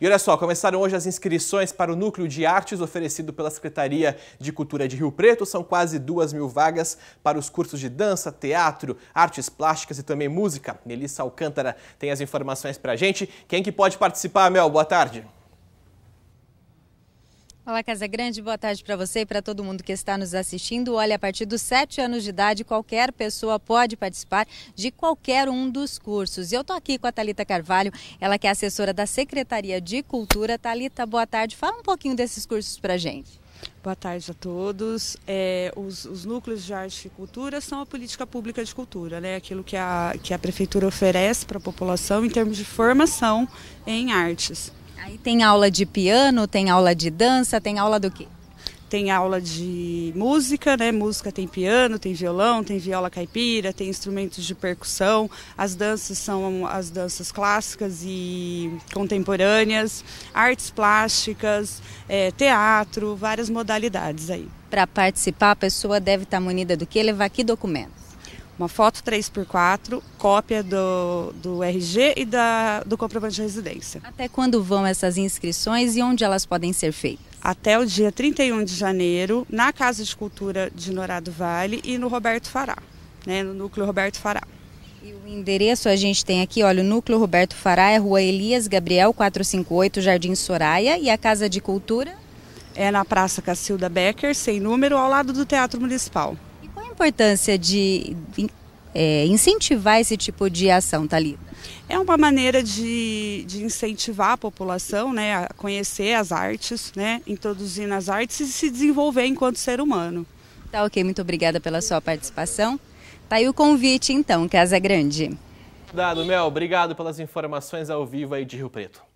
E olha só, começaram hoje as inscrições para o Núcleo de Artes oferecido pela Secretaria de Cultura de Rio Preto. São quase duas mil vagas para os cursos de dança, teatro, artes plásticas e também música. Melissa Alcântara tem as informações para a gente. Quem que pode participar, Mel? Boa tarde. Olá, Casa Grande, boa tarde para você e para todo mundo que está nos assistindo. Olha, a partir dos 7 anos de idade, qualquer pessoa pode participar de qualquer um dos cursos. E eu estou aqui com a Talita Carvalho, ela que é assessora da Secretaria de Cultura. Talita, boa tarde. Fala um pouquinho desses cursos para gente. Boa tarde a todos. É, os, os, núcleos de arte e cultura são a política pública de cultura, né? aquilo que a, que a prefeitura oferece para a população em termos de formação em artes. Aí tem aula de piano, tem aula de dança, tem aula do quê? Tem aula de música, né? Música tem piano, tem violão, tem viola caipira, tem instrumentos de percussão. As danças são as danças clássicas e contemporâneas, artes plásticas, é, teatro, várias modalidades aí. Para participar, a pessoa deve estar tá munida do que? Levar que documentos? uma foto 3x4, cópia do, do RG e da, do comprovante de residência. Até quando vão essas inscrições e onde elas podem ser feitas? Até o dia 31 de janeiro, na Casa de Cultura de Norado Vale e no Roberto Fará, né, no Núcleo Roberto Fará. E o endereço a gente tem aqui, olha, o Núcleo Roberto Fará é Rua Elias Gabriel 458, Jardim Soraya, e a Casa de Cultura? É na Praça Cacilda Becker, sem número, ao lado do Teatro Municipal importância de é, incentivar esse tipo de ação, Thalita? É uma maneira de, de, incentivar a população né, a conhecer as artes, né, introduzir nas artes e se desenvolver enquanto ser humano. Tá ok, muito obrigada pela sua participação. Tá aí o convite então, Casa Grande. Dado, Mel, obrigado pelas informações ao vivo aí de Rio Preto.